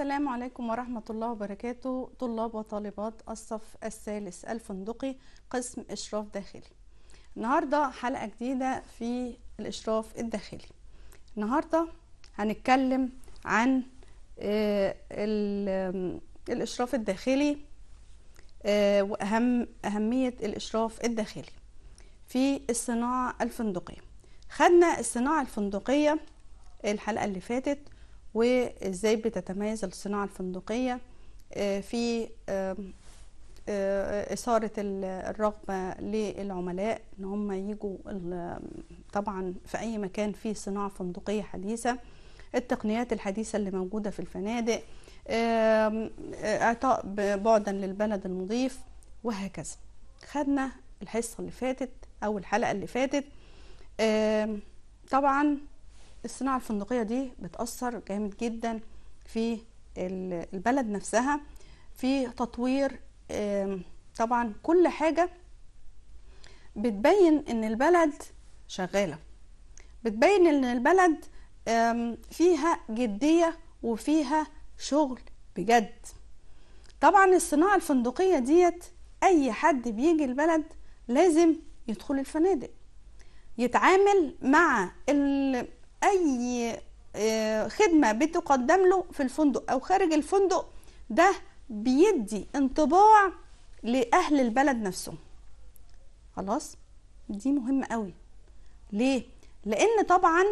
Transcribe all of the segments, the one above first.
السلام عليكم ورحمة الله وبركاته طلاب وطالبات الصف الثالث الفندقي قسم إشراف داخلي النهاردة حلقة جديدة في الإشراف الداخلي النهاردة هنتكلم عن آه، الإشراف الداخلي آه، وأهم أهمية الإشراف الداخلي في الصناعة الفندقية خدنا الصناعة الفندقية الحلقة اللي فاتت وازاي بتتميز الصناعة الفندقية آه، في آه، إثارة الرغبة للعملاء إن هم يجوا طبعا في أي مكان في صناعة فندقية حديثة التقنيات الحديثة اللي موجودة في الفنادق إعطاء بعدا للبلد المضيف وهكذا خدنا الحصة اللي فاتت أو الحلقة اللي فاتت طبعا الصناعة الفندقية دي بتأثر جامد جدا في البلد نفسها في تطوير طبعا كل حاجة بتبين ان البلد شغالة بتبين ان البلد فيها جدية وفيها شغل بجد طبعا الصناعة الفندقية ديت اي حد بيجي البلد لازم يدخل الفنادق يتعامل مع اي آه، خدمه بتقدم له في الفندق او خارج الفندق ده بيدي انطباع لاهل البلد نفسهم خلاص دي مهمه قوي ليه لان طبعا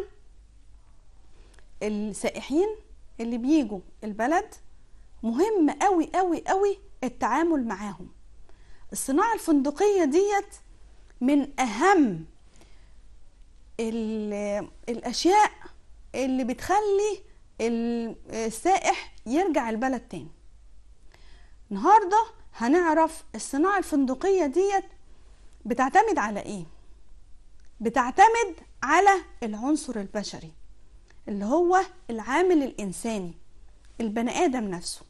السائحين اللي بيجوا البلد مهم قوي قوي قوي التعامل معاهم الصناعه الفندقيه ديت من اهم الاشياء اللي بتخلي السائح يرجع البلد تاني النهارده هنعرف الصناعه الفندقيه ديت بتعتمد على ايه بتعتمد على العنصر البشري اللي هو العامل الانساني البني ادم نفسه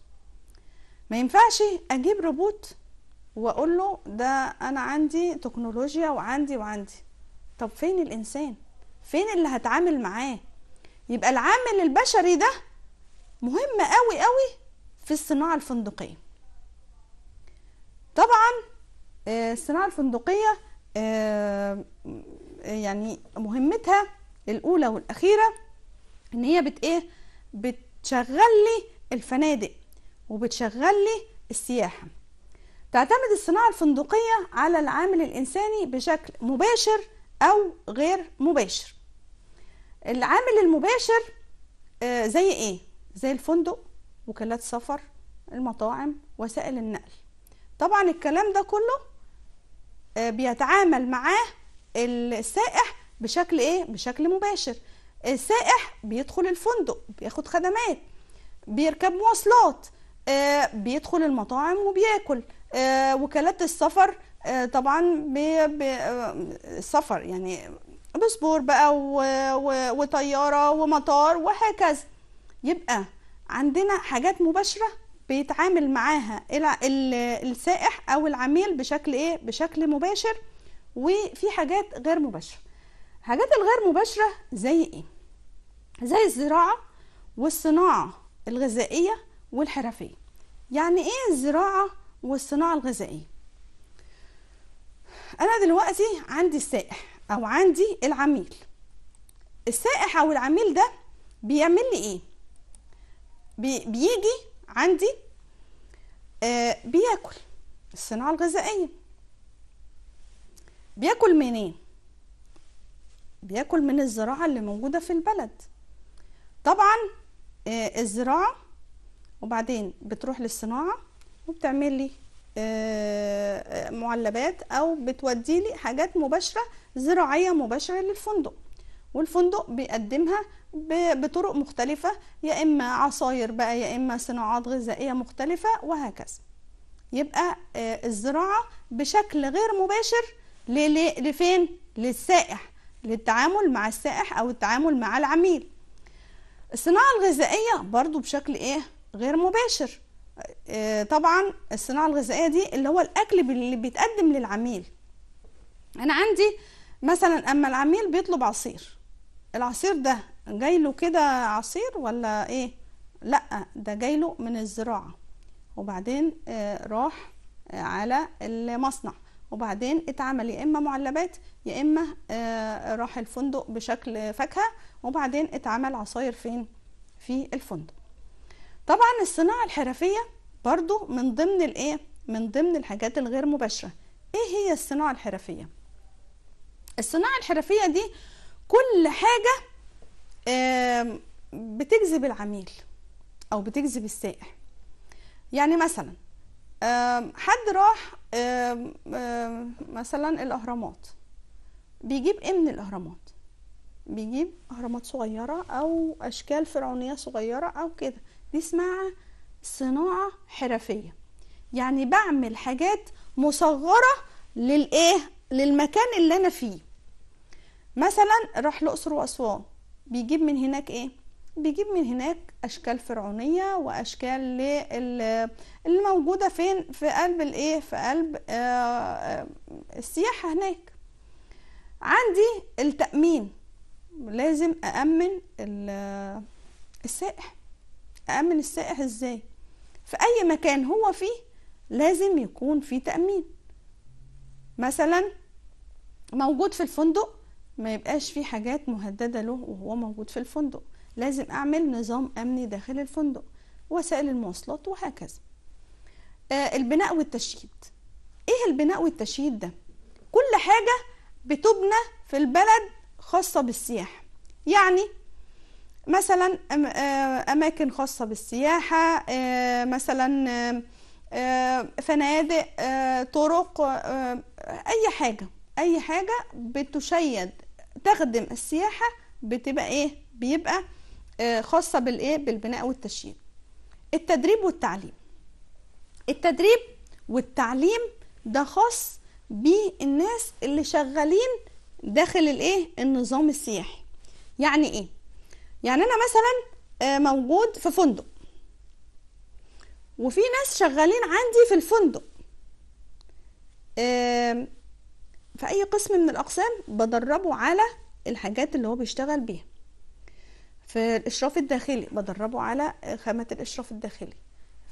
ما ينفعش اجيب روبوت واقول له ده انا عندي تكنولوجيا وعندي وعندي طب فين الانسان فين اللي هتعامل معاه يبقى العامل البشري ده مهم قوي قوي في الصناعه الفندقيه طبعا آه، الصناعه الفندقيه آه، يعني مهمتها الاولى والاخيره ان هي بت ايه بتشغل لي الفنادق وبتشغل لي السياحه تعتمد الصناعه الفندقيه على العامل الانساني بشكل مباشر أو غير مباشر العامل المباشر آه، زي إيه؟ زي الفندق وكالات سفر المطاعم وسائل النقل طبعا الكلام ده كله آه، بيتعامل معاه السائح بشكل ايه بشكل مباشر السائح بيدخل الفندق بياخد خدمات بيركب مواصلات آه، بيدخل المطاعم وبياكل وكالات السفر آه، طبعا بالسفر يعني بسبور بقى وطياره ومطار وهكذا يبقى عندنا حاجات مباشره بيتعامل معاها السائح او العميل بشكل ايه بشكل مباشر وفي حاجات غير مباشره حاجات الغير مباشره زي ايه زي الزراعه والصناعه الغذائيه والحرفيه يعني ايه الزراعه والصناعه الغذائيه انا دلوقتي عندي السائح او عندي العميل السائح او العميل ده بيعمل لي ايه بي بيجي عندي آه بياكل الصناعه الغذائيه بياكل منين بياكل من الزراعه اللي موجوده في البلد طبعا آه الزراعه وبعدين بتروح للصناعه وبتعمل لي آه، معلبات او بتودي لي حاجات مباشره زراعيه مباشره للفندق والفندق بيقدمها بطرق مختلفه يا اما عصاير بقى يا اما صناعات غذائيه مختلفه وهكذا يبقى آه، الزراعه بشكل غير مباشر لفين للسائح للتعامل مع السائح او التعامل مع العميل الصناعه الغذائيه برضو بشكل ايه غير مباشر آه، طبعا الصناعه الغذائيه دي اللي هو الاكل اللي بيتقدم للعميل انا عندي مثلا اما العميل بيطلب عصير العصير ده جاي له كده عصير ولا ايه لا ده جاي له من الزراعه وبعدين آه، راح آه، على المصنع وبعدين اتعمل يا اما معلبات يا اما راح الفندق بشكل فاكهه وبعدين اتعمل عصاير فين في الفندق طبعا الصناعة الحرفية برضو من ضمن الايه من ضمن الحاجات الغير مباشرة ايه هي الصناعة الحرفية الصناعة الحرفية دي كل حاجة بتجذب العميل او بتجذب السائح يعني مثلا حد راح مثلا الاهرامات بيجيب ايه من الاهرامات بيجيب اهرامات صغيره او اشكال فرعونيه صغيره او كده دي اسمها صناعة حرفية يعني بعمل حاجات مصغرة للايه للمكان اللي انا فيه مثلا راح الاقصر واسوان بيجيب من هناك ايه بيجيب من هناك اشكال فرعونيه واشكال اللي موجوده فين في قلب الايه في قلب آه، آه، السياحه هناك عندي التامين لازم أأمن السائح أأمن السائح إزاي في أي مكان هو فيه لازم يكون فيه تأمين مثلا موجود في الفندق ما يبقاش فيه حاجات مهددة له وهو موجود في الفندق لازم أعمل نظام أمني داخل الفندق وسائل المواصلات وهكذا آه البناء والتشييد ايه البناء والتشييد ده كل حاجة بتبنى في البلد خاصة بالسياحة يعني مثلا آه، أماكن خاصة بالسياحة آه، مثلا آه، فنادق طرق أي حاجة أي حاجة بتشيد تخدم السياحة بتبقى إيه بيبقى خاصة بالإيه بالبناء والتشييد التدريب والتعليم التدريب والتعليم ده خاص بالناس اللي شغالين داخل الايه النظام السياحي يعني ايه يعني انا مثلا آه، موجود في فندق وفي ناس شغالين عندي في الفندق في اي قسم من الاقسام بدربه على الحاجات اللي هو بيشتغل بيها في الاشراف الداخلي بدربه على خامة الاشراف الداخلي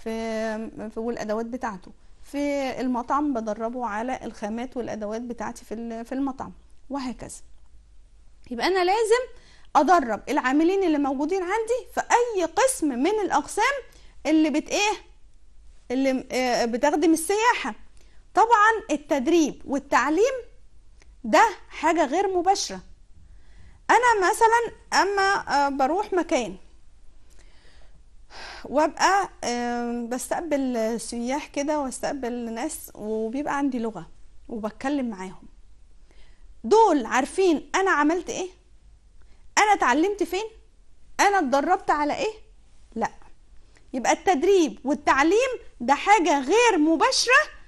في والادوات بتاعته في المطعم بدربه على الخامات والادوات بتاعتي في في المطعم وهكذا يبقى انا لازم ادرب العاملين اللي موجودين عندي في اي قسم من الاقسام اللي بت ايه اللي آه، بتخدم السياحه طبعا التدريب والتعليم ده حاجه غير مباشره انا مثلا اما آه، بروح مكان وابقى بستقبل سياح كده واستقبل ناس وبيبقى عندي لغه وبتكلم معاهم دول عارفين انا عملت ايه انا اتعلمت فين انا اتدربت على ايه لا يبقى التدريب والتعليم ده حاجه غير مباشره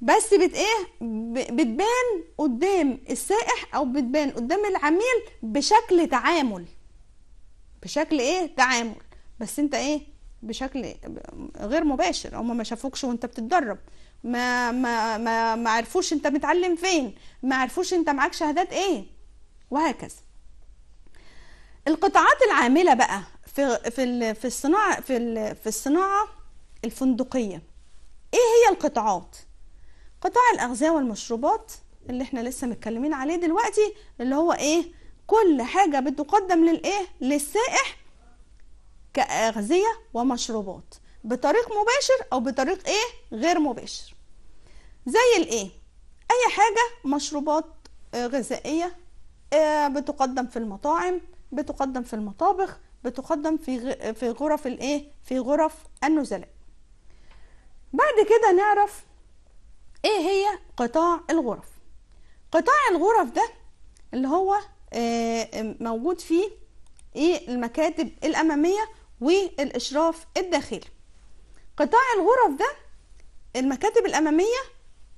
بس بت ايه بتبان قدام السائح او بتبان قدام العميل بشكل تعامل بشكل ايه تعامل بس انت ايه بشكل غير مباشر هما ما شافوكش وانت بتتدرب ما ما ما ما عرفوش انت متعلم فين ما عرفوش انت معاك شهادات ايه وهكذا القطاعات العامله بقى في في في الصناعه في في الصناعه الفندقيه ايه هي القطاعات قطاع الاغذيه والمشروبات اللي احنا لسه متكلمين عليه دلوقتي اللي هو ايه كل حاجه بتقدم للايه للسائح كاغذيه ومشروبات بطريق مباشر او بطريق ايه غير مباشر زي الايه اي حاجه مشروبات آه، غذائيه آه، بتقدم في المطاعم بتقدم في المطابخ بتقدم في في غرف الايه في غرف النزلاء بعد كده نعرف ايه هي قطاع الغرف قطاع الغرف ده اللي هو آه، موجود فيه ايه المكاتب الاماميه والاشراف الداخلي قطاع الغرف ده المكاتب الاماميه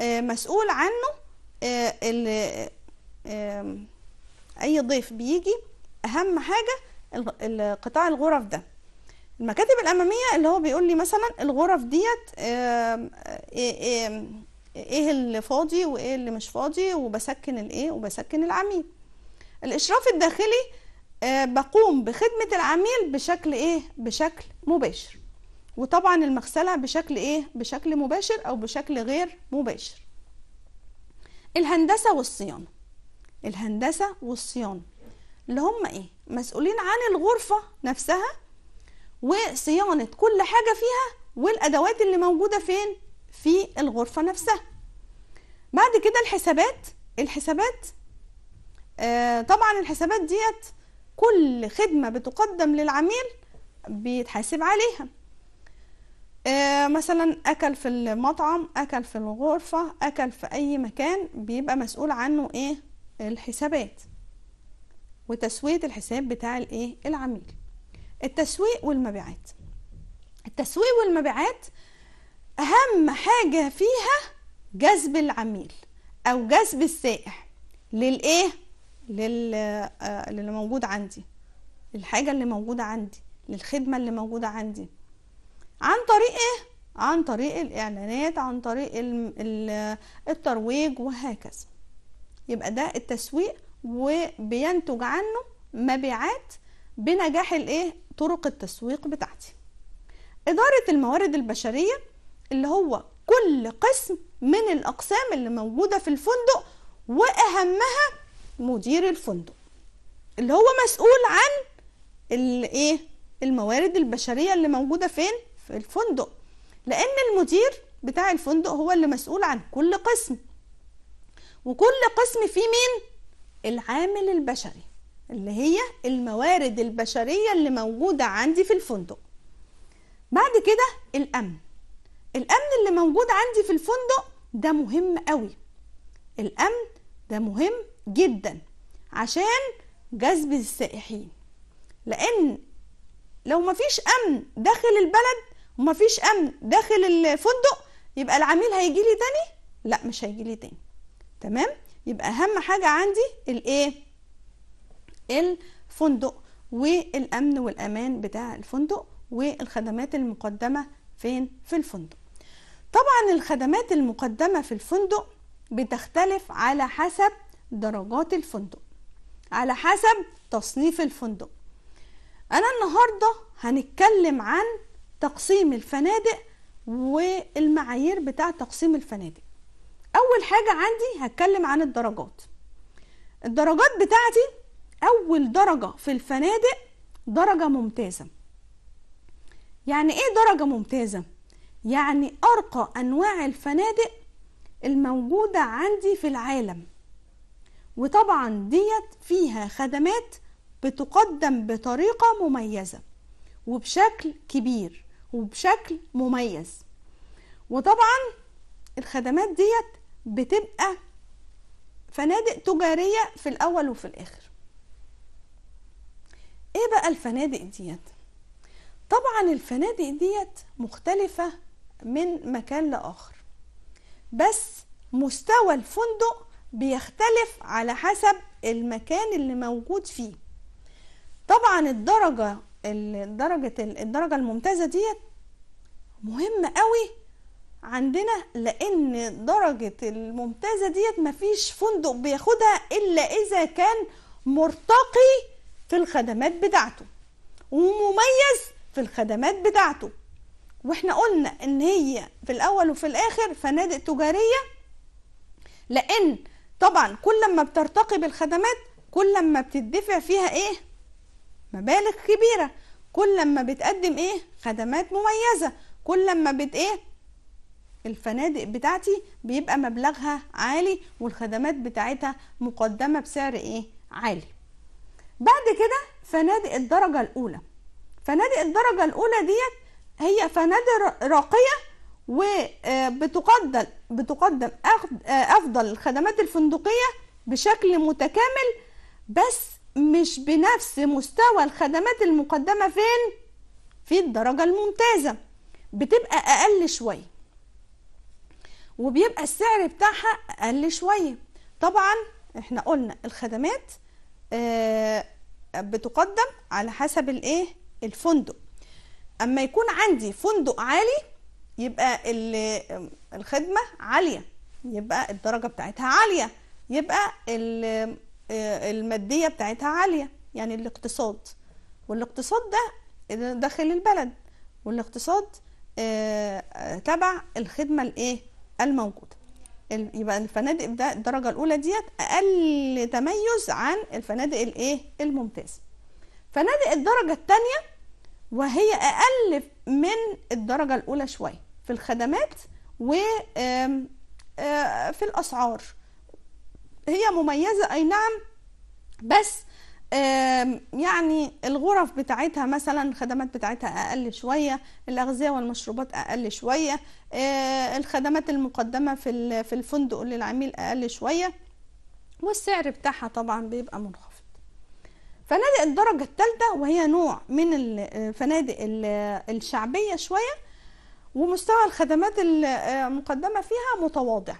آه، مسؤول عنه آه، اي ضيف بيجي اهم حاجه قطاع الغرف ده المكاتب الاماميه اللي هو بيقول لي مثلا الغرف ديت آه، إيه،, إيه،, ايه اللي فاضي وايه اللي مش فاضي وبسكن الايه وبسكن العميل الاشراف الداخلي آه، بقوم بخدمه العميل بشكل ايه بشكل مباشر وطبعا المغسله بشكل ايه بشكل مباشر او بشكل غير مباشر الهندسه والصيانه الهندسه والصيانه اللي هم ايه مسؤولين عن الغرفة نفسها وصيانة كل حاجة فيها والأدوات اللي موجودة فين في الغرفة نفسها بعد كده الحسابات الحسابات آه طبعا الحسابات ديت كل خدمة بتقدم للعميل بيتحاسب عليها آه مثلا أكل في المطعم أكل في الغرفة أكل في أي مكان بيبقى مسؤول عنه إيه الحسابات وتسويه الحساب بتاع الايه العميل التسويق والمبيعات التسويق والمبيعات اهم حاجه فيها جذب العميل او جذب السائح للايه لل اللي آه، موجود عندي الحاجه اللي موجوده عندي للخدمه اللي موجوده عندي عن طريق ايه عن طريق الاعلانات عن طريق الترويج وهكذا يبقى ده التسويق وبينتج عنه مبيعات بنجاح الايه طرق التسويق بتاعتي إدارة الموارد البشرية اللي هو كل قسم من الأقسام اللي موجودة في الفندق وأهمها مدير الفندق اللي هو مسؤول عن الايه الموارد البشرية اللي موجودة فين في الفندق لأن المدير بتاع الفندق هو اللي مسؤول عن كل قسم وكل قسم فيه مين العامل البشري اللي هي الموارد البشرية اللي موجودة عندي في الفندق بعد كده الأمن الأمن اللي موجود عندي في الفندق ده مهم قوي الأمن ده مهم جدا عشان جذب السائحين لأن لو مفيش أمن داخل البلد ومفيش أمن داخل الفندق يبقى العميل هيجي لي تاني لا مش هيجي لي تاني تمام يبقى اهم حاجه عندي الايه الفندق والامن والامان بتاع الفندق والخدمات المقدمه فين في الفندق طبعا الخدمات المقدمه في الفندق بتختلف على حسب درجات الفندق على حسب تصنيف الفندق انا النهارده هنتكلم عن تقسيم الفنادق والمعايير بتاع تقسيم الفنادق اول حاجه عندي هتكلم عن الدرجات الدرجات بتاعتي اول درجه في الفنادق درجه ممتازه يعني ايه درجه ممتازه يعني ارقى انواع الفنادق الموجوده عندي في العالم وطبعا ديت فيها خدمات بتقدم بطريقه مميزه وبشكل كبير وبشكل مميز وطبعا الخدمات ديت بتبقى فنادق تجارية في الأول وفي الآخر إيه بقى الفنادق ديت؟ طبعا الفنادق ديت مختلفة من مكان لآخر بس مستوى الفندق بيختلف على حسب المكان اللي موجود فيه طبعا الدرجة درجة الدرجة الممتازة ديت مهمة قوي عندنا لان درجه الممتازه ديت مفيش فندق بياخدها الا اذا كان مرتقي في الخدمات بتاعته ومميز في الخدمات بتاعته واحنا قلنا ان هي في الاول وفي الاخر فنادق تجاريه لان طبعا كل ما بترتقي بالخدمات كل ما بتدفع فيها ايه مبالغ كبيره كل ما بتقدم ايه خدمات مميزه كل ما بت ايه الفنادق بتاعتي بيبقى مبلغها عالي والخدمات بتاعتها مقدمة بسعر ايه عالي بعد كده فنادق الدرجة الاولى فنادق الدرجة الاولى ديت هي فنادق راقية وبتقدم آه، بتقدم آه، افضل الخدمات الفندقية بشكل متكامل بس مش بنفس مستوى الخدمات المقدمة فين في الدرجة الممتازة بتبقى اقل شويه وبيبقى السعر بتاعها اقل شويه طبعا احنا قلنا الخدمات آه، بتقدم على حسب الايه الفندق اما يكون عندي فندق عالي يبقى آه، الخدمه عاليه يبقى الدرجه بتاعتها عاليه يبقى آه، الماديه بتاعتها عاليه يعني الاقتصاد والاقتصاد ده داخل البلد والاقتصاد تبع الخدمه الايه الموجودة يبقى الفنادق ده الدرجة الأولى ديت أقل تميز عن الفنادق الإيه الممتازة فنادق الدرجة الثانية وهي أقل من الدرجة الأولى شوية في الخدمات وفي الأسعار هي مميزة أي نعم بس يعني الغرف بتاعتها مثلا الخدمات بتاعتها اقل شويه الاغذيه والمشروبات اقل شويه آه، الخدمات المقدمه في في الفندق للعميل اقل شويه والسعر بتاعها طبعا بيبقى منخفض فنادق الدرجه الثالثه وهي نوع من الفنادق آه، آه، الشعبيه شويه ومستوى الخدمات المقدمه فيها متواضع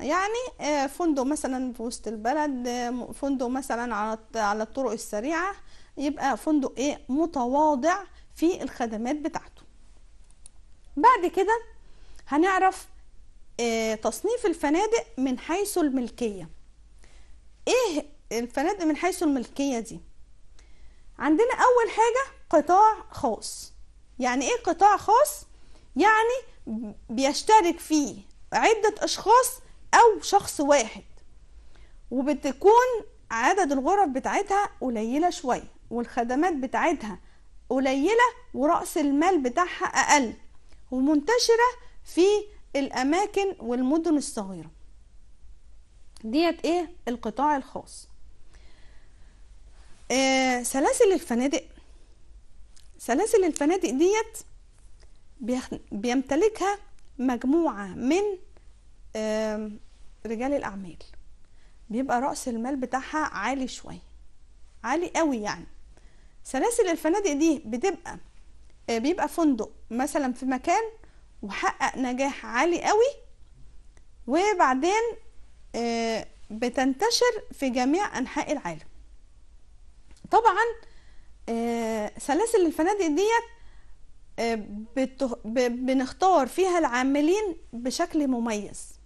يعني آه، فندق مثلا في وسط البلد آه، فندق مثلا على على الطرق السريعه يبقى فندق ايه متواضع في الخدمات بتاعته بعد كده هنعرف آه، تصنيف الفنادق من حيث الملكيه ايه الفنادق من حيث الملكيه دي عندنا اول حاجه قطاع خاص يعني ايه قطاع خاص يعني بيشترك فيه عده اشخاص أو شخص واحد وبتكون عدد الغرف بتاعتها قليلة شوية والخدمات بتاعتها قليلة ورأس المال بتاعها أقل ومنتشرة في الأماكن والمدن الصغيرة ديت إيه القطاع الخاص آه سلاسل الفنادق سلاسل الفنادق ديت بيمتلكها مجموعة من رجال الاعمال بيبقى راس المال بتاعها عالي شويه عالي قوي يعني سلاسل الفنادق دي بتبقى آه، بيبقى فندق مثلا في مكان وحقق نجاح عالي قوي وبعدين آه، بتنتشر في جميع انحاء العالم طبعا آه، سلاسل الفنادق ديت بنختار فيها العاملين بشكل مميز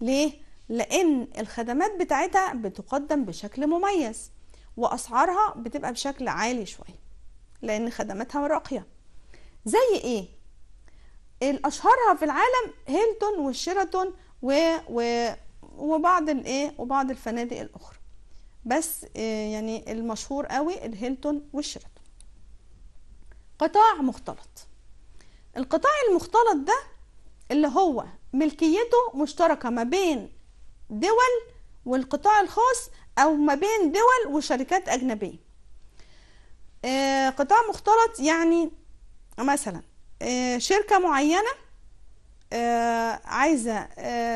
ليه؟ لأن الخدمات بتاعتها بتقدم بشكل مميز وأسعارها بتبقى بشكل عالي شوية لأن خدماتها راقية زي إيه؟ الأشهرها في العالم هيلتون والشيراتون و... و... وبعض الإيه؟ وبعض الفنادق الأخرى بس آه، يعني المشهور قوي الهيلتون والشيراتون قطاع مختلط القطاع المختلط ده اللي هو ملكيته مشتركة ما بين دول والقطاع الخاص أو ما بين دول وشركات أجنبية آه، قطاع مختلط يعني مثلا آه، شركة معينة آه، عايزة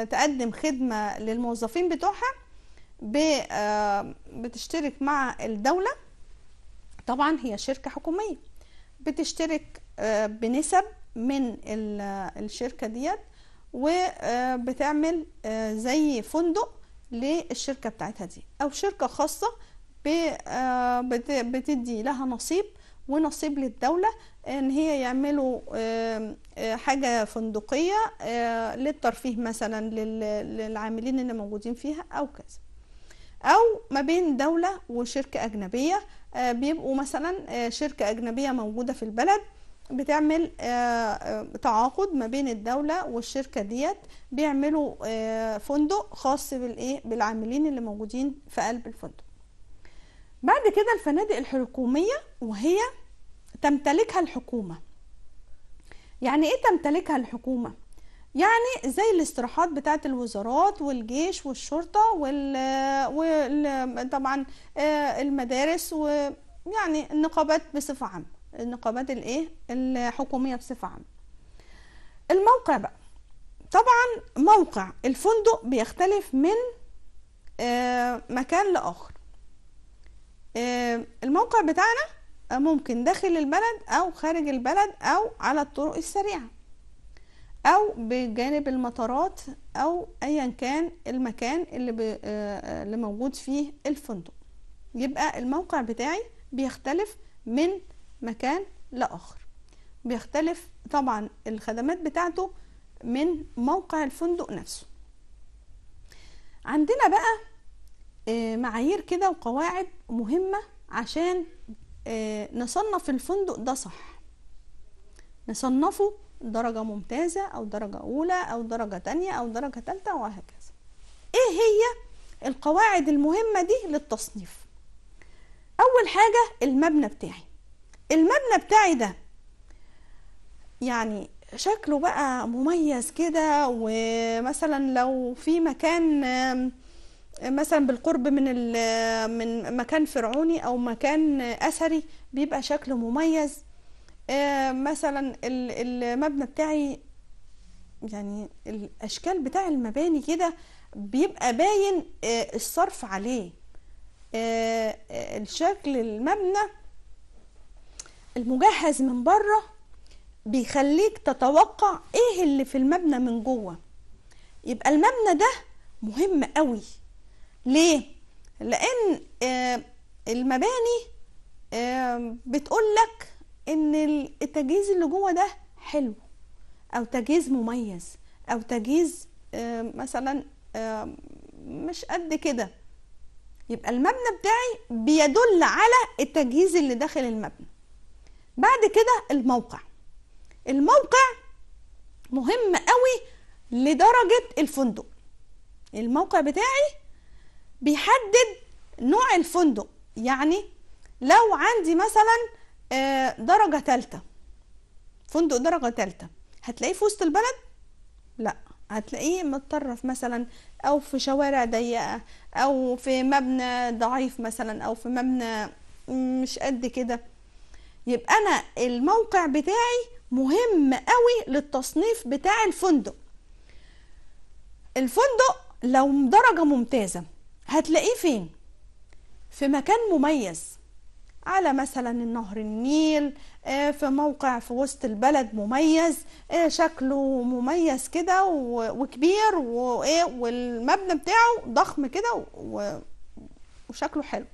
تقدم خدمة للموظفين بتوعها بتشترك مع الدولة طبعا هي شركة حكومية بتشترك بنسب من الشركة ديت وبتعمل آه، زي فندق للشركة بتاعتها دي أو شركة خاصة آه، بتدي لها نصيب ونصيب للدولة ان هي يعملوا آه، حاجة فندقية للترفيه مثلا للعاملين اللي موجودين فيها او كذا او ما بين دولة وشركة اجنبية بيبقوا مثلا شركة اجنبية موجودة في البلد بتعمل آه، آه، تعاقد ما بين الدولة والشركة ديت بيعملوا آه، فندق خاص بالايه بالعاملين اللي موجودين في قلب الفندق بعد كده الفنادق الحكومية وهي تمتلكها الحكومة يعني ايه تمتلكها الحكومة يعني زي الاستراحات بتاعه الوزارات والجيش والشرطة وال... وال... طبعا المدارس ويعني النقابات بصفة عامة النقابات الايه الحكوميه بصفه عامه الموقع بقى طبعا موقع الفندق بيختلف من آه، مكان لاخر آه، الموقع بتاعنا ممكن داخل البلد او خارج البلد او على الطرق السريعه او بجانب المطارات او ايا كان المكان اللي, ب... آه، اللي موجود فيه الفندق يبقى الموقع بتاعي بيختلف من مكان لآخر بيختلف طبعا الخدمات بتاعته من موقع الفندق نفسه عندنا بقى آه، معايير كده وقواعد مهمة عشان آه، نصنف الفندق ده صح نصنفه درجة ممتازة أو درجة أولى أو درجة تانية أو درجة تالتة وهكذا إيه هي القواعد المهمة دي للتصنيف أول حاجة المبنى بتاعي المبنى بتاعي ده يعني شكله بقى مميز كده ومثلا لو في مكان مثلا بالقرب من من مكان فرعوني او مكان اثري بيبقى شكله مميز مثلا المبنى بتاعي يعني الاشكال بتاع المباني كده بيبقى باين الصرف عليه الشكل المبنى المجهز من بره بيخليك تتوقع ايه اللي في المبنى من جوه يبقى المبنى ده مهم قوي ليه لان آه، المباني آه، بتقول لك ان التجهيز اللي جوه ده حلو او تجهيز مميز او تجهيز آه، مثلا مش قد كده يبقى المبنى بتاعي بيدل على التجهيز اللي داخل المبنى بعد كده الموقع الموقع مهم قوي لدرجة الفندق الموقع بتاعي بيحدد نوع الفندق يعني لو عندي مثلا آه، درجة ثالثة فندق درجة ثالثة هتلاقيه في وسط البلد لا هتلاقيه متطرف مثلا او في شوارع ضيقة او في مبنى ضعيف مثلا او في مبنى مش قد كده يبقى انا الموقع بتاعي مهم قوي للتصنيف بتاع الفندق الفندق لو درجة ممتازة هتلاقيه فين في مكان مميز على مثلا النهر النيل آه، في موقع في وسط البلد مميز آه، شكله مميز كده وكبير آه، والمبنى بتاعه ضخم كده وشكله حلو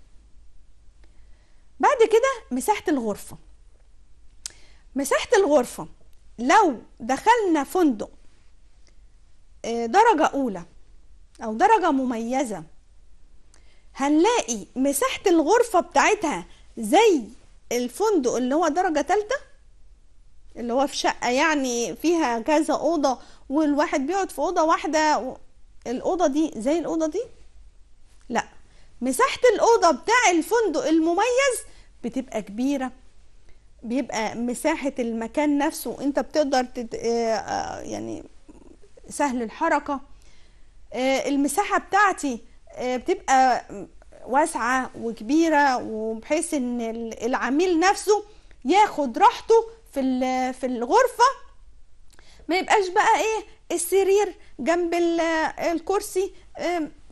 بعد كده مساحة الغرفة مساحة الغرفة لو دخلنا فندق آه، درجة أولى أو درجة مميزة هنلاقي مساحة الغرفة بتاعتها زي الفندق اللي هو درجة تالتة اللي هو في شقة يعني فيها كذا أوضة والواحد بيقعد في أوضة واحدة الأوضة دي زي الأوضة دي لا مساحة الأوضة بتاع الفندق المميز بتبقى كبيرة بيبقى مساحة المكان نفسه انت بتقدر تت... آه، آه، يعني سهل الحركة آه، المساحة بتاعتي بتبقى واسعة وكبيرة وبحيث ان العميل نفسه ياخد راحته في في الغرفة ما يبقاش بقى ايه السرير جنب الكرسي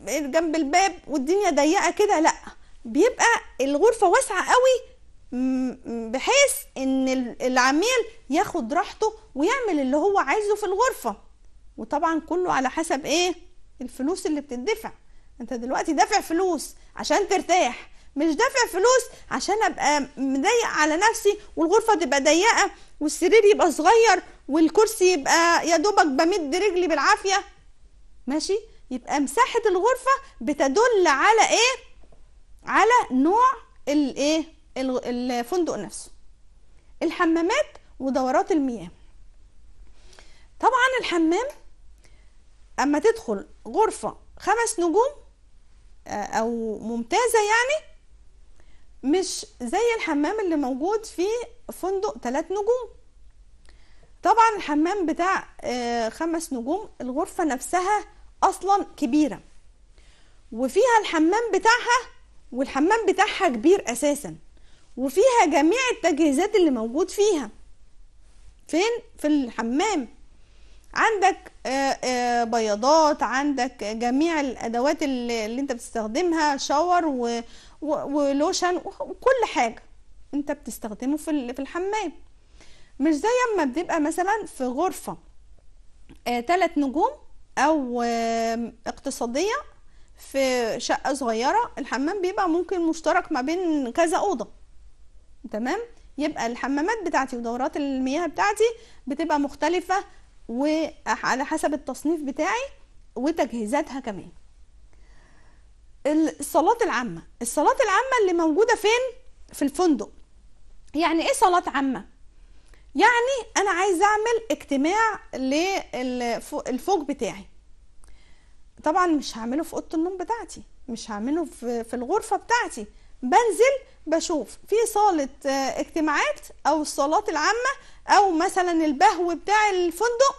جنب الباب والدنيا ضيقة كده لا بيبقى الغرفة واسعة قوي بحيث ان العميل ياخد راحته ويعمل اللي هو عايزه في الغرفه وطبعا كله على حسب ايه الفلوس اللي بتدفع انت دلوقتي دافع فلوس عشان ترتاح مش دافع فلوس عشان ابقى مضيق على نفسي والغرفه تبقى ضيقه والسرير يبقى صغير والكرسي يبقى يا دوبك بمد رجلي بالعافيه ماشي يبقى مساحه الغرفه بتدل على ايه على نوع الايه الفندق نفسه الحمامات ودورات المياه طبعا الحمام اما تدخل غرفة خمس نجوم آه، او ممتازة يعني مش زي الحمام اللي موجود في فندق ثلاث نجوم طبعا الحمام بتاع آه، خمس نجوم الغرفة نفسها اصلا كبيرة وفيها الحمام بتاعها والحمام بتاعها كبير اساسا وفيها جميع التجهيزات اللي موجود فيها فين في الحمام عندك آه، آه، بياضات عندك جميع الادوات اللي, انت بتستخدمها شاور ولوشن وكل حاجه انت بتستخدمه في الحمام مش زي اما بتبقى مثلا في غرفه ثلاث آه، نجوم او اقتصاديه في شقه صغيره الحمام بيبقى ممكن مشترك ما بين كذا اوضه تمام يبقى الحمامات بتاعتي ودورات المياه بتاعتي بتبقى مختلفة وعلى حسب التصنيف بتاعي وتجهيزاتها كمان الصلاة العامة الصلاة العامة اللي موجودة فين في الفندق يعني ايه صلاة عامة يعني انا عايز اعمل اجتماع للفوق بتاعي طبعا مش هعمله في اوضه النوم بتاعتي مش هعمله في الغرفه بتاعتي بنزل بشوف في صالة آه، اجتماعات أو الصالات العامة أو مثلا البهو بتاع الفندق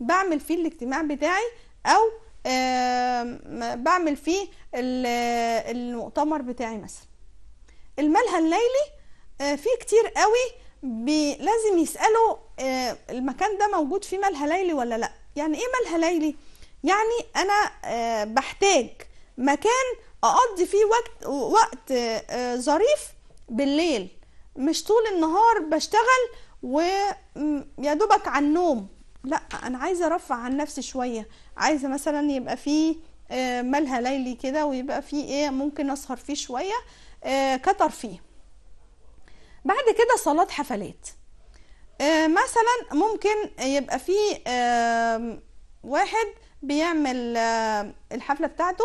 بعمل فيه الاجتماع بتاعي أو بعمل فيه آه، المؤتمر بتاعي مثلا الملهى الليلي آه، في كتير قوي لازم يسألوا المكان ده موجود فيه ملهى ليلي ولا لأ يعني إيه ملهى ليلي؟ يعني أنا بحتاج مكان اقضي فيه وقت وقت آه، ظريف بالليل مش طول النهار بشتغل ويا دوبك على النوم لا انا عايزه ارفع عن نفسي شويه عايزه مثلا يبقى فيه آه، ملهى ليلي كده ويبقى فيه ايه ممكن اسهر فيه شويه آه، كترفيه بعد كده صلاه حفلات مثلا ممكن يبقى فيه واحد بيعمل الحفله بتاعته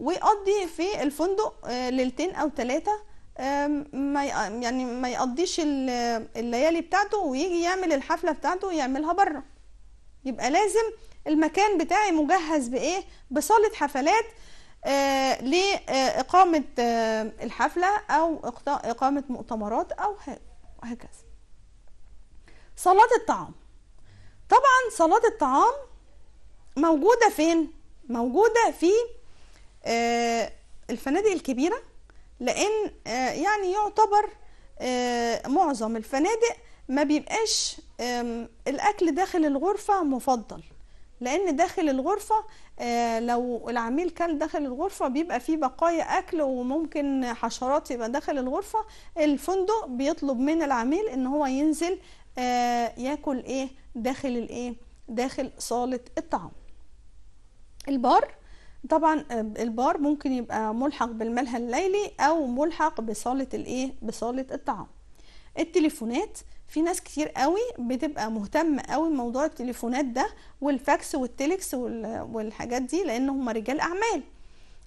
ويقضي في الفندق آه، ليلتين او ثلاثه ما يعني ما يقضيش الليالي بتاعته ويجي يعمل الحفله بتاعته يعملها بره يبقى لازم المكان بتاعي مجهز بايه بصاله حفلات آه لإقامة آه الحفلة أو إقامة مؤتمرات أو هكذا صلاة الطعام طبعا صلاة الطعام موجودة فين؟ موجودة في آه، الفنادق الكبيرة لأن آه، يعني يعتبر آه، معظم الفنادق ما بيبقاش الأكل داخل الغرفة مفضل لأن داخل الغرفة لو العميل كل داخل الغرفة بيبقى فيه بقايا أكل وممكن حشرات يبقى داخل الغرفة الفندق بيطلب من العميل إن هو ينزل ياكل إيه داخل الإيه داخل صالة الطعام البار طبعا آه، البار ممكن يبقى ملحق بالملهى الليلي او ملحق بصاله الايه بصاله الطعام التليفونات في ناس كتير قوي بتبقى مهتمه قوي بموضوع التليفونات ده والفاكس والتليكس والحاجات دي لان هم رجال اعمال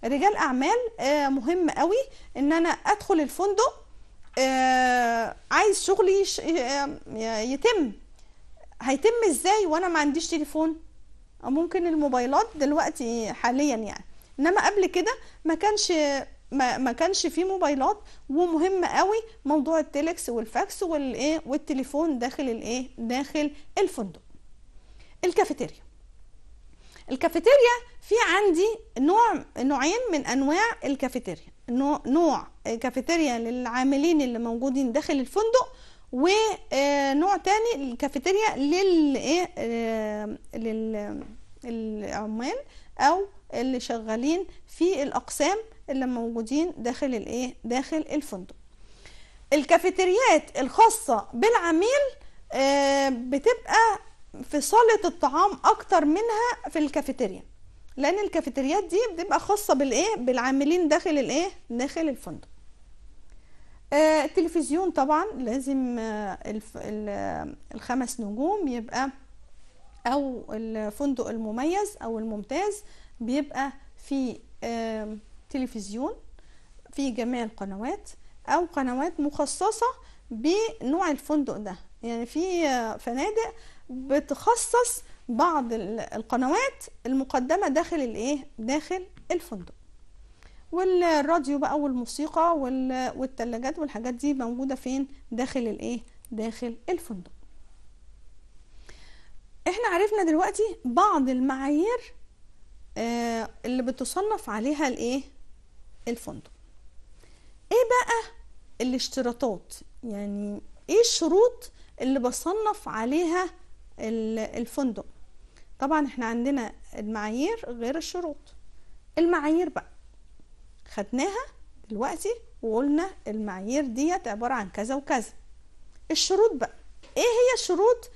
رجال اعمال آه، مهم قوي ان انا ادخل الفندق آه، عايز شغلي يتم هيتم ازاي وانا ما عنديش تليفون ممكن الموبايلات دلوقتي حاليا يعني انما قبل كده ما كانش ما, ما كانش في موبايلات ومهم قوي موضوع التلكس والفاكس والايه والتليفون داخل الايه داخل الفندق الكافيتيريا الكافيتيريا في عندي نوع نوعين من انواع الكافيتيريا نوع كافيتيريا للعاملين اللي موجودين داخل الفندق ونوع تاني الكافيتيريا لل ايه آه، للعمال او اللي شغالين في الاقسام اللي موجودين داخل الايه داخل الفندق الكافيتريات الخاصه بالعميل آه، بتبقى في صاله الطعام اكتر منها في الكافيتيريا لان الكافيتريات دي بتبقى خاصه بالايه بالعاملين داخل الايه داخل الفندق آه، التلفزيون طبعا لازم آه، آه، الخمس نجوم يبقى او الفندق المميز او الممتاز بيبقى في تلفزيون في جميع القنوات او قنوات مخصصه بنوع الفندق ده يعني في فنادق بتخصص بعض القنوات المقدمه داخل الايه داخل الفندق والراديو بقى والموسيقى والثلاجات والحاجات دي موجوده فين داخل الايه داخل الفندق احنا عرفنا دلوقتي بعض المعايير آه اللي بتصنف عليها الايه الفندق ايه بقى الاشتراطات يعني ايه الشروط اللي بصنف عليها الفندق طبعا احنا عندنا المعايير غير الشروط المعايير بقى خدناها دلوقتي وقلنا المعايير ديت عبارة عن كذا وكذا الشروط بقى ايه هي الشروط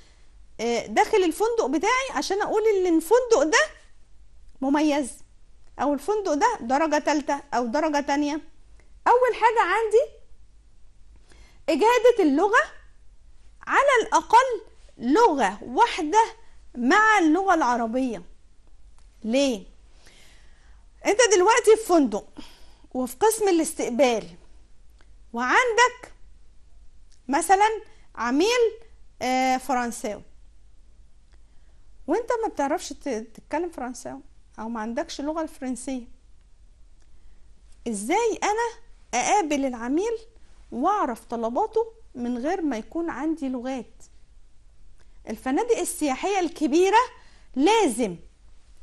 آه، داخل الفندق بتاعي عشان اقول ان الفندق ده مميز او الفندق ده درجة ثالثه او درجة تانية اول حاجة عندي اجادة اللغة على الاقل لغة واحدة مع اللغة العربية ليه انت دلوقتي في فندق وفي قسم الاستقبال وعندك مثلا عميل آه، فرنساوي وانت ما بتعرفش تتكلم فرنساوي او ما عندكش اللغه الفرنسيه ازاي انا اقابل العميل واعرف طلباته من غير ما يكون عندي لغات الفنادق السياحيه الكبيره لازم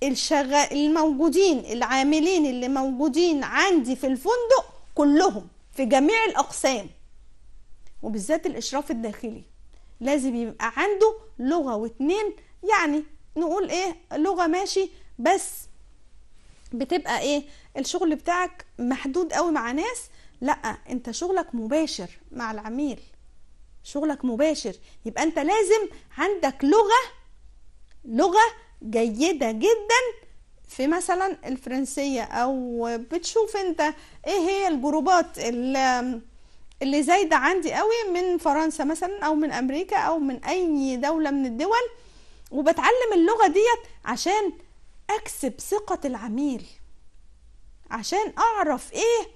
الموجودين العاملين اللي موجودين عندي في الفندق كلهم في جميع الأقسام وبالذات الإشراف الداخلي لازم يبقى عنده لغة واتنين يعني نقول إيه لغة ماشي بس بتبقى إيه الشغل بتاعك محدود قوي مع ناس لا انت شغلك مباشر مع العميل شغلك مباشر يبقى انت لازم عندك لغة لغة جيدة جدا في مثلا الفرنسية او بتشوف انت ايه هي الجروبات اللي زايدة عندي قوي من فرنسا مثلا او من امريكا او من اي دولة من الدول وبتعلم اللغة ديت عشان اكسب ثقة العميل عشان اعرف ايه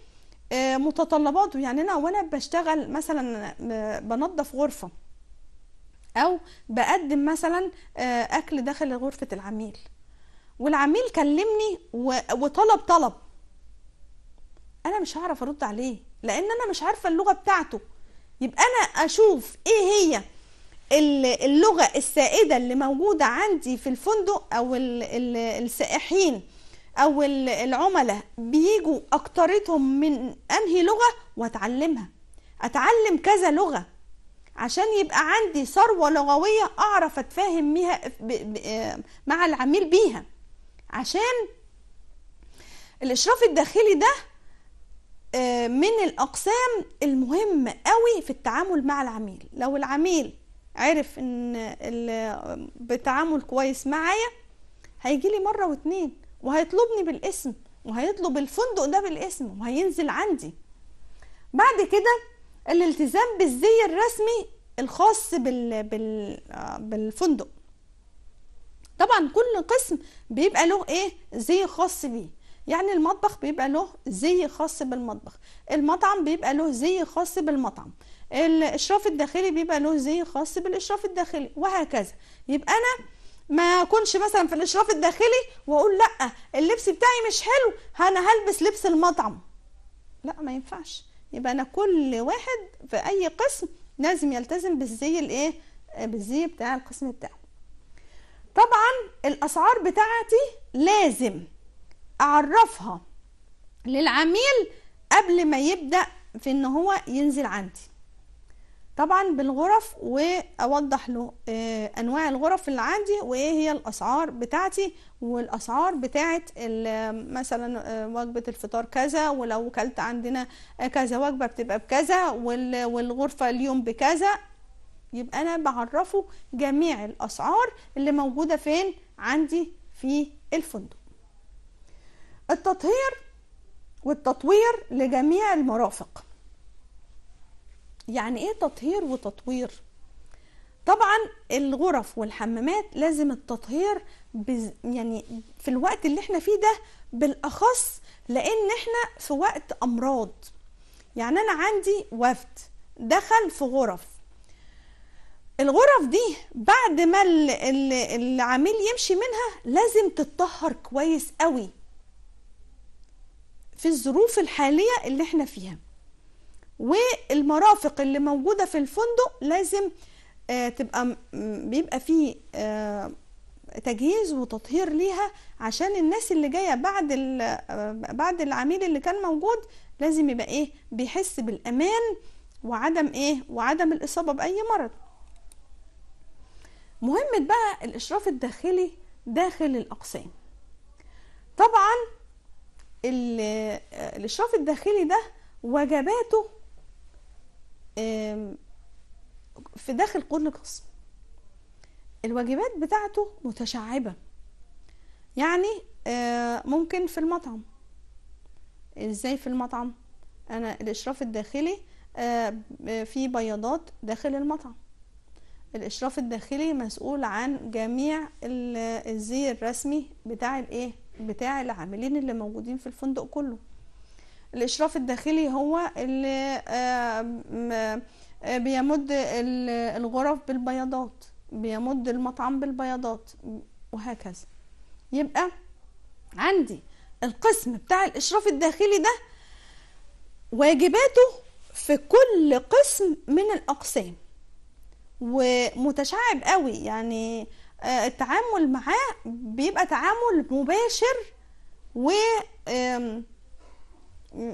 آه، متطلباته يعني انا وانا بشتغل مثلا آه، بنظف غرفه او بقدم مثلا آه، اكل داخل غرفه العميل والعميل كلمني وطلب طلب انا مش هعرف ارد عليه لان انا مش عارفه اللغه بتاعته يبقى انا اشوف ايه هي اللغه السائده اللي موجوده عندي في الفندق او السائحين او العملاء بيجوا اكترتهم من انهي لغه واتعلمها اتعلم كذا لغه عشان يبقى عندي ثروة لغوية أعرف أتفاهم بيها مع العميل بيها عشان الإشراف الداخلي ده آه، من الأقسام المهمة قوي في التعامل مع العميل لو العميل عرف ان بتعامل كويس معايا هيجي لي مره واتنين وهيطلبني بالاسم وهيطلب الفندق ده بالاسم وهينزل عندي بعد كده الالتزام بالزي الرسمي الخاص بال... بال... آه، بالفندق طبعا كل قسم بيبقى له ايه زي خاص بيه يعني المطبخ بيبقى له زي خاص بالمطبخ المطعم بيبقى له زي خاص بالمطعم الاشراف الداخلي بيبقى له زي خاص بالاشراف الداخلي وهكذا يبقى انا ما اكونش مثلا في الاشراف الداخلي واقول لا اللبس بتاعي مش حلو انا هلبس لبس المطعم لا ما ينفعش يبقى انا كل واحد في اي قسم لازم يلتزم بالزي الايه بالزي بتاع القسم بتاعه طبعا الاسعار بتاعتي لازم اعرفها للعميل قبل ما يبدا في ان هو ينزل عندي طبعا بالغرف واوضح له آه، انواع الغرف اللي عندي وايه هي الاسعار بتاعتي والاسعار بتاعت مثلا آه، وجبه الفطار كذا ولو كلت عندنا آه، كذا وجبه بتبقى بكذا والغرفه اليوم بكذا يبقى انا بعرفه جميع الاسعار اللي موجوده فين عندي في الفندق التطهير والتطوير لجميع المرافق يعني ايه تطهير وتطوير طبعا الغرف والحمامات لازم التطهير بز يعني في الوقت اللي احنا فيه ده بالاخص لان احنا في وقت امراض يعني انا عندي وفد دخل في غرف الغرف دي بعد ما العميل يمشي منها لازم تتطهر كويس قوي في الظروف الحاليه اللي احنا فيها والمرافق اللي موجودة في الفندق لازم آه، تبقى بيبقى فيه آه، تجهيز وتطهير ليها عشان الناس اللي جايه بعد آه، بعد العميل اللي كان موجود لازم يبقى ايه بيحس بالامان وعدم ايه وعدم الاصابه باي مرض مهمة بقى الإشراف الداخلي داخل الأقسام طبعا الإشراف الداخلي ده وجباته في داخل كل قسم الواجبات بتاعته متشعبة يعني آه، ممكن في المطعم ازاي في المطعم انا الاشراف الداخلي آه، في بياضات داخل المطعم الاشراف الداخلي مسؤول عن جميع الزي الرسمي بتاع الايه بتاع العاملين اللي موجودين في الفندق كله الاشراف الداخلي هو اللي آه، بيمد الغرف بالبياضات بيمد المطعم بالبياضات وهكذا يبقى عندي القسم بتاع الاشراف الداخلي ده واجباته في كل قسم من الاقسام ومتشعب قوي يعني آه، التعامل معاه بيبقى تعامل مباشر و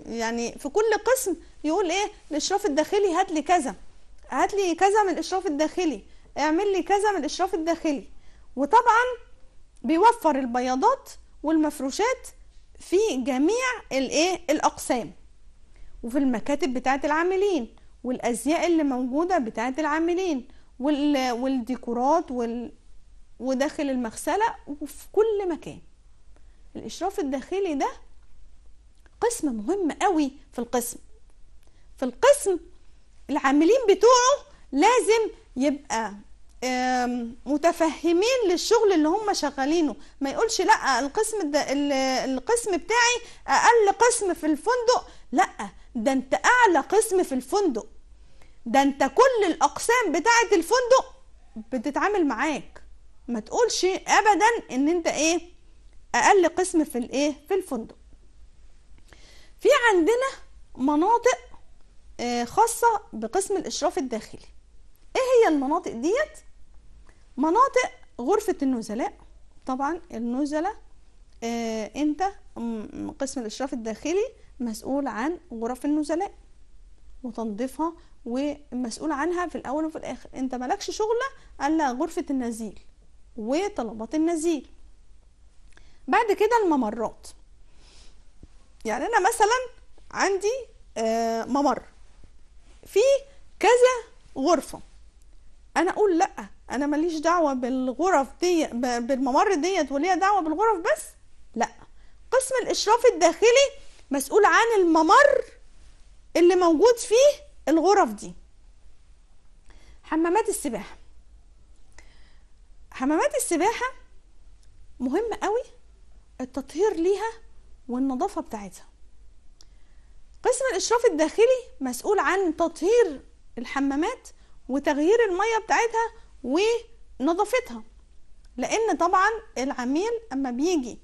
يعني في كل قسم يقول ايه الاشراف الداخلي هات لي كذا هات لي كذا من الاشراف الداخلي اعمل لي كذا من الاشراف الداخلي وطبعا بيوفر البياضات والمفروشات في جميع الايه الاقسام وفي المكاتب بتاعه العاملين والازياء اللي موجوده بتاعه العاملين وال والديكورات وال وداخل المغسله وفي كل مكان الاشراف الداخلي ده قسم مهم قوي في القسم في القسم العاملين بتوعه لازم يبقى متفهمين للشغل اللي هم شغالينه ما يقولش لا القسم ده القسم بتاعي اقل قسم في الفندق لا ده انت اعلى قسم في الفندق ده انت كل الاقسام بتاعه الفندق بتتعامل معاك ما تقولش ابدا ان انت ايه اقل قسم في الايه في الفندق في عندنا مناطق آه، خاصة بقسم الإشراف الداخلي إيه هي المناطق ديت؟ مناطق غرفة النزلاء طبعا النزلاء آه، أنت قسم الإشراف الداخلي مسؤول عن غرف النزلاء وتنظيفها ومسؤول عنها في الأول وفي الآخر أنت مالكش شغلة إلا غرفة النزيل وطلبات النزيل بعد كده الممرات يعني انا مثلا عندي آه، ممر في كذا غرفه انا اقول لا انا ماليش دعوه بالغرف دي بالممر ديت وليها دعوه بالغرف بس لا قسم الاشراف الداخلي مسؤول عن الممر اللي موجود فيه الغرف دي حمامات السباحه حمامات السباحه مهم قوي التطهير ليها والنظافة بتاعتها قسم الإشراف الداخلي مسؤول عن تطهير الحمامات وتغيير المية بتاعتها ونظافتها لأن طبعا العميل أما بيجي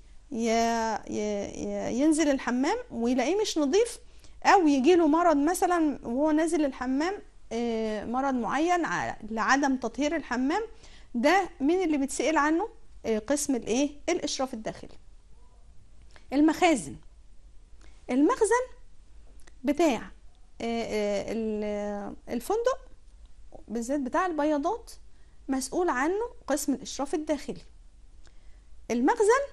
ينزل الحمام ويلاقيه مش نظيف أو يجيله مرض مثلا وهو نازل الحمام آه، مرض معين لعدم تطهير الحمام ده من اللي بتسأل عنه آه، قسم الايه الاشراف الداخلي المخازن المخزن بتاع آه، آه، الفندق بالذات بتاع البياضات مسؤول عنه قسم الإشراف الداخلي المخزن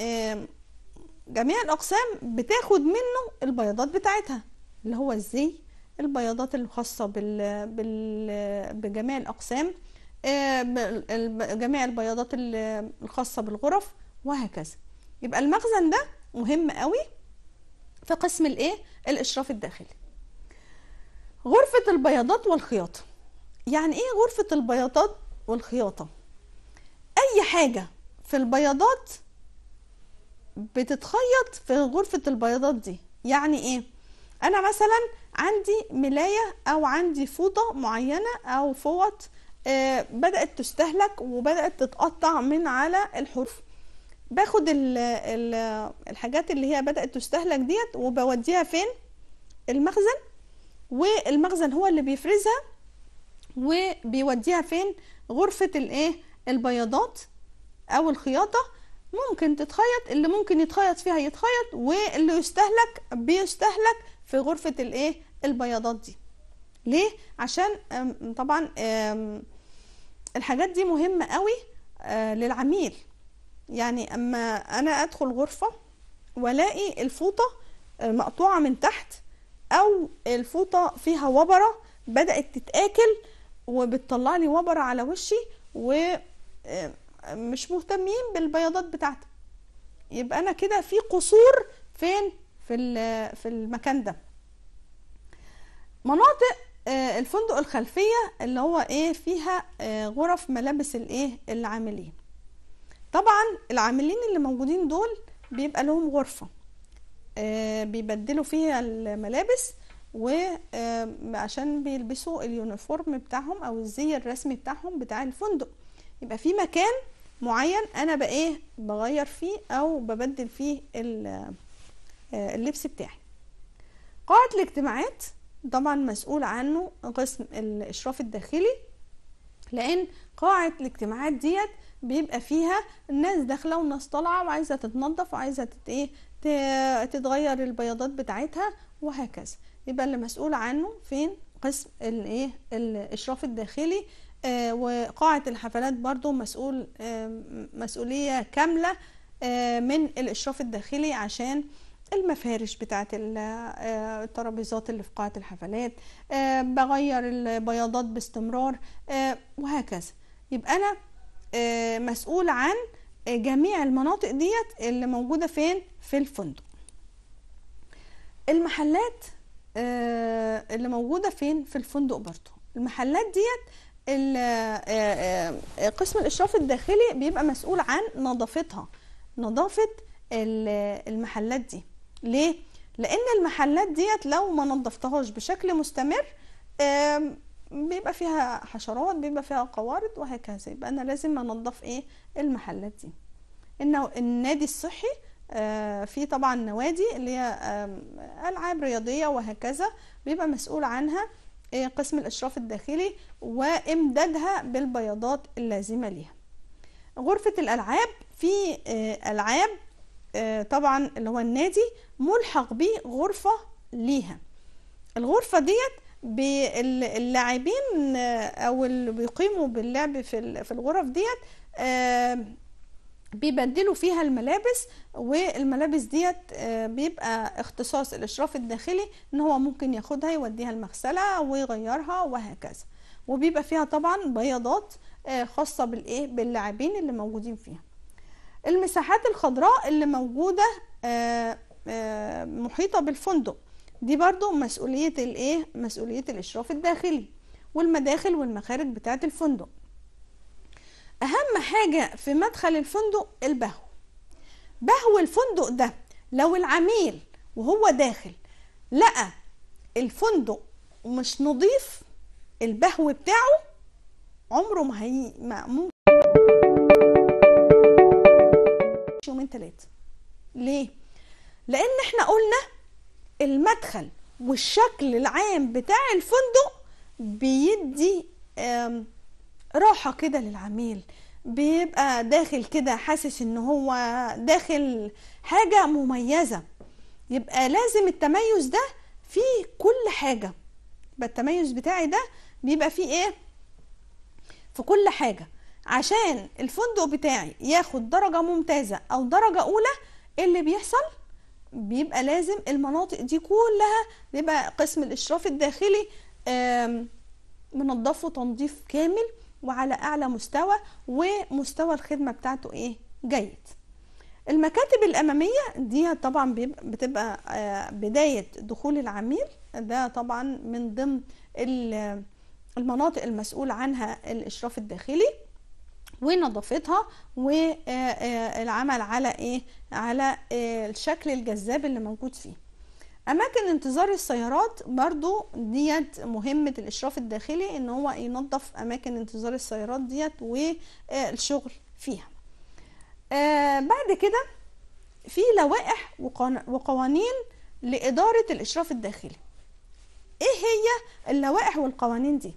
آه، جميع الأقسام بتاخد منه البياضات بتاعتها اللي هو الزي البياضات الخاصة بال... بال... بجميع الأقسام جميع البياضات الخاصة بالغرف وهكذا يبقى المخزن ده مهم قوي في قسم الايه الاشراف الداخلي غرفة البياضات والخياطة يعني ايه غرفة البياضات والخياطة اي حاجة في البياضات بتتخيط في غرفة البياضات دي يعني ايه انا مثلا عندي ملاية او عندي فوطة معينة او فوط آه، بدأت تستهلك وبدأت تتقطع من على الحرف باخد الحاجات اللي هي بدات تستهلك ديت وبوديها فين المخزن والمخزن هو اللي بيفرزها وبيوديها فين غرفه الايه البياضات او الخياطه ممكن تتخيط اللي ممكن يتخيط فيها يتخيط واللي يستهلك بيستهلك في غرفه الايه البياضات دي ليه عشان طبعا الحاجات دي مهمه قوي آه، للعميل يعني اما انا ادخل غرفه والاقي الفوطه آه، مقطوعه من تحت او الفوطه فيها وبره بدات تتاكل وبتطلع لي وبره على وشي ومش آه، مهتمين بالبياضات بتاعتي يبقى انا كده في قصور فين في في المكان ده مناطق آه، الفندق الخلفيه اللي هو ايه فيها غرف ملابس الايه العاملين طبعا العاملين اللي موجودين دول بيبقى لهم غرفة آه، بيبدلوا فيها الملابس وعشان آه، بيلبسوا اليونيفورم بتاعهم او الزي الرسمي بتاعهم بتاع الفندق يبقى في مكان معين انا بقى ايه بغير فيه او ببدل فيه آه، اللبس بتاعي قاعة الاجتماعات طبعا مسؤول عنه قسم الاشراف الداخلي لان قاعة الاجتماعات ديت بيبقى فيها الناس داخله والناس طالعه وعايزه تتنظف وعايزه ايه تتغير البياضات بتاعتها وهكذا يبقى اللي مسؤول عنه فين قسم الايه الاشراف الداخلي آه وقاعه الحفلات برضو مسؤول آه مسؤوليه كامله آه من الاشراف الداخلي عشان المفارش بتاعت آه، الترابيزات اللي في قاعة الحفلات آه، بغير البياضات باستمرار آه، وهكذا يبقى أنا آه، مسؤول عن آه، جميع المناطق ديت اللي موجودة فين في الفندق المحلات آه، اللي موجودة فين في الفندق برضو المحلات ديت قسم الإشراف الداخلي بيبقى مسؤول عن نظافتها نظافة المحلات دي ليه؟ لأن المحلات ديت لو ما نظفتهاش بشكل مستمر بيبقى فيها حشرات بيبقى فيها قوارض وهكذا يبقى انا لازم انضف ايه المحلات دي انه النادي الصحي آه، في طبعا نوادي اللي هي العاب رياضيه وهكذا بيبقى مسؤول عنها آه، قسم الاشراف الداخلي وامدادها بالبياضات اللازمه ليها غرفه الالعاب في آه، العاب طبعا اللي هو النادي ملحق بيه غرفه ليها الغرفه ديت باللاعبين آه، او اللي بيقيموا باللعب في في الغرف ديت آه، بيبدلوا فيها الملابس والملابس ديت آه، بيبقى اختصاص الاشراف الداخلي ان هو ممكن ياخدها يوديها المغسله ويغيرها وهكذا وبيبقى فيها طبعا بياضات خاصه بالايه باللاعبين اللي موجودين فيها المساحات الخضراء اللي موجوده محيطه بالفندق دي برضو مسؤولية الايه مسؤولية الاشراف الداخلي والمداخل والمخارج بتاعة الفندق اهم حاجة في مدخل الفندق البهو بهو الفندق ده لو العميل وهو داخل لقى الفندق مش نظيف البهو بتاعه عمره ما هي ما ممكن يومين ثلاثة ليه؟ لأن احنا قلنا المدخل والشكل العام بتاع الفندق بيدي راحة كده للعميل بيبقى داخل كده حاسس ان هو داخل حاجة مميزة يبقى لازم التميز ده فيه كل حاجة يبقى التميز بتاعي ده بيبقى فيه ايه في كل حاجة عشان الفندق بتاعي ياخد درجة ممتازة او درجة اولى اللي بيحصل بيبقى لازم المناطق دي كلها بيبقى قسم الاشراف الداخلي منظفه تنظيف كامل وعلى اعلى مستوى ومستوى الخدمه بتاعته ايه جيد المكاتب الاماميه دي طبعا بتبقى آه، بدايه دخول العميل ده طبعا من ضمن المناطق المسؤول عنها الاشراف الداخلي ونظافتها والعمل آه، آه، على ايه على آه، الشكل الجذاب اللي موجود فيه اماكن انتظار السيارات برضو ديت مهمة الاشراف الداخلي ان هو ينظف اماكن انتظار السيارات ديت والشغل فيها بعد كده في لوائح وقوانين لادارة الاشراف الداخلي ايه هي اللوائح والقوانين دي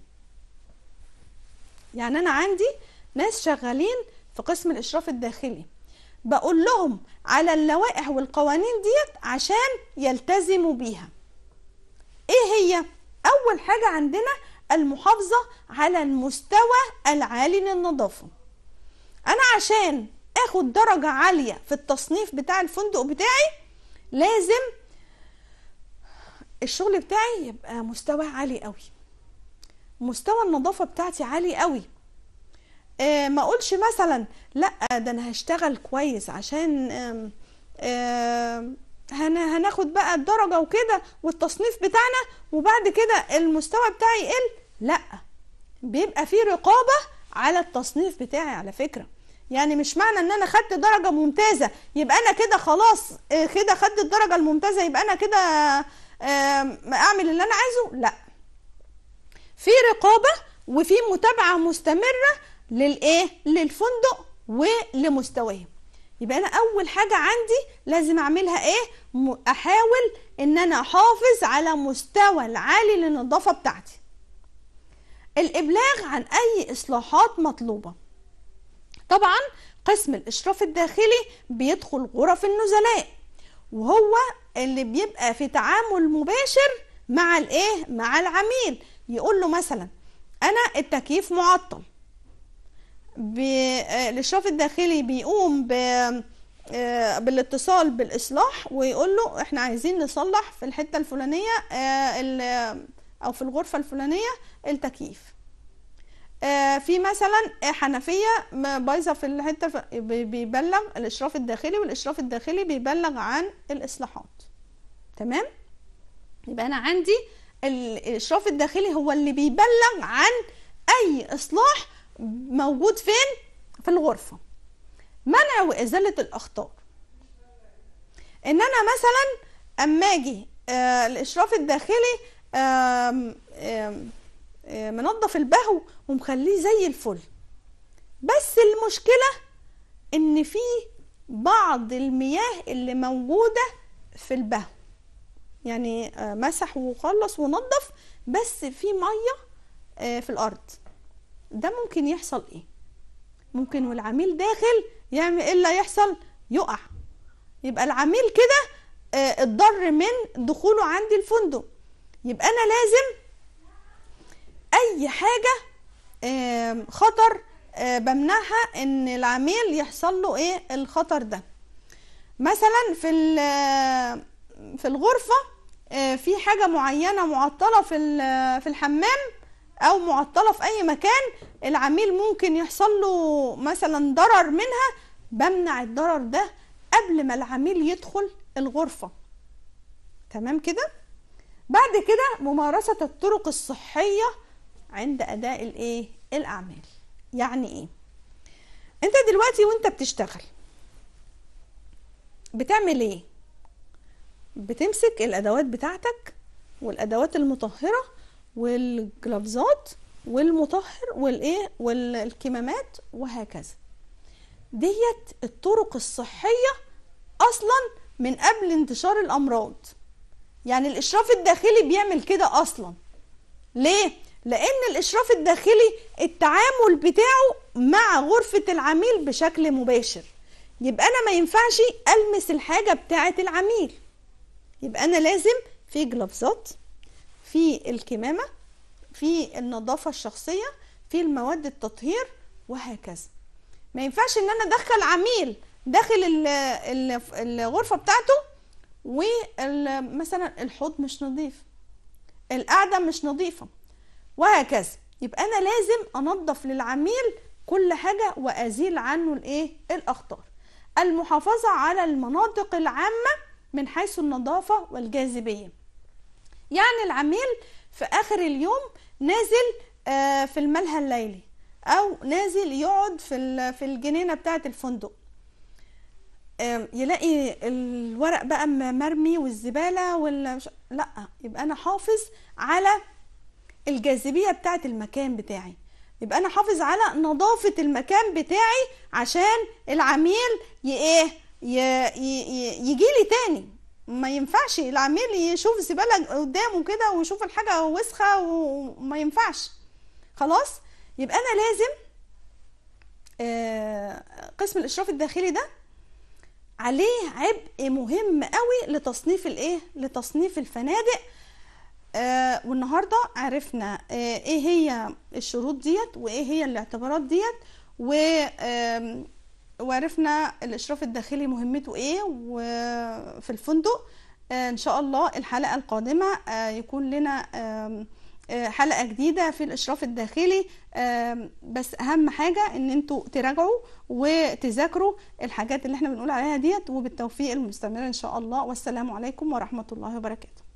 يعني انا عندي ناس شغالين في قسم الإشراف الداخلي بقول لهم على اللوائح والقوانين ديت عشان يلتزموا بيها ايه هي اول حاجة عندنا المحافظة على المستوى العالي للنظافة انا عشان اخد درجة عالية في التصنيف بتاع الفندق بتاعي لازم الشغل بتاعي يبقى مستوى عالي قوي مستوى النظافة بتاعتي عالي قوي آه، ما اقولش مثلا لا ده انا هشتغل كويس عشان هناخد بقى الدرجة وكده والتصنيف بتاعنا وبعد كده المستوى بتاعي يقل لا بيبقى في رقابة على التصنيف بتاعي على فكرة يعني مش معنى ان انا خدت درجة ممتازة يبقى انا كده خلاص آه، كده خدت الدرجة الممتازة يبقى انا كده اعمل اللي انا عايزه لا في رقابة وفي متابعة مستمرة للايه للفندق ولمستواه يبقى انا اول حاجه عندي لازم اعملها ايه احاول ان انا احافظ على مستوى العالي للنظافه بتاعتي الابلاغ عن اي اصلاحات مطلوبه طبعا قسم الاشراف الداخلي بيدخل غرف النزلاء وهو اللي بيبقى في تعامل مباشر مع الايه مع العميل يقول له مثلا انا التكييف معطل آه، الاشراف الداخلي بيقوم ب آه، بالاتصال بالاصلاح ويقول له احنا عايزين نصلح في الحته الفلانيه آه، او في الغرفه الفلانيه التكييف في مثلا حنفيه بايظه في الحته بيبلغ الاشراف الداخلي والاشراف الداخلي بيبلغ عن الاصلاحات تمام يبقى انا عندي الاشراف الداخلي هو اللي بيبلغ عن اي اصلاح موجود فين في الغرفه منع وازاله الاخطار ان انا مثلا اما اجي آه، الاشراف الداخلي منظف البهو ومخليه زي الفل بس المشكله ان في بعض المياه اللي موجوده في البهو يعني آه، مسح وخلص ونظف بس في ميه آه، في الارض ده ممكن يحصل ايه ممكن والعميل داخل يعمل ايه اللي هيحصل يقع يبقى العميل كده آه اتضر من دخوله عندي الفندق يبقى انا لازم اي حاجه آه خطر آه بمنعها ان العميل يحصل له ايه الخطر ده مثلا في آه، في الغرفه آه، في حاجه معينه معطله في آه، في الحمام او معطله في اي مكان العميل ممكن يحصل له مثلا ضرر منها بمنع الضرر ده قبل ما العميل يدخل الغرفه تمام كده بعد كده ممارسه الطرق الصحيه عند اداء الايه الاعمال يعني ايه انت دلوقتي وانت بتشتغل بتعمل ايه بتمسك الادوات بتاعتك والادوات المطهره والجلافزات والمطهر والايه والكمامات وهكذا ديت الطرق الصحية أصلا من قبل انتشار الأمراض يعني الإشراف الداخلي بيعمل كده أصلا ليه؟ لأن الإشراف الداخلي التعامل بتاعه مع غرفة العميل بشكل مباشر يبقى أنا ما ينفعش ألمس الحاجة بتاعة العميل يبقى أنا لازم في جلافزات في الكمامة في النظافة الشخصية في المواد التطهير وهكذا ما ينفعش ان انا ادخل عميل داخل الغرفة بتاعته ومثلا الحوض مش نظيف القعدة مش نظيفة وهكذا يبقى انا لازم انظف للعميل كل حاجة وازيل عنه الايه الاخطار المحافظة على المناطق العامة من حيث النظافة والجاذبية يعني العميل في اخر اليوم نازل آه، في الملهى الليلي او نازل يقعد في في الجنينه بتاعه الفندق يلاقي الورق بقى مرمي والزباله ولا لا يبقى انا حافظ على الجاذبيه بتاعه المكان بتاعي يبقى انا حافظ على نظافه المكان بتاعي عشان العميل ايه يجي لي تاني ما ينفعش العميل يشوف الزباله قدامه كده ويشوف الحاجه وسخه وما ينفعش خلاص يبقى انا لازم آه، قسم الاشراف الداخلي ده عليه عبء مهم قوي لتصنيف الايه لتصنيف الفنادق آه والنهارده عرفنا آه ايه هي الشروط ديت وايه هي الاعتبارات ديت و وعرفنا الاشراف الداخلي مهمته ايه وفي الفندق آه، ان شاء الله الحلقه القادمه آه، يكون لنا آه، حلقه جديده في الاشراف الداخلي بس اهم حاجه ان انتوا تراجعوا وتذاكروا الحاجات اللي احنا بنقول عليها ديت وبالتوفيق المستمر ان شاء الله والسلام عليكم ورحمه الله وبركاته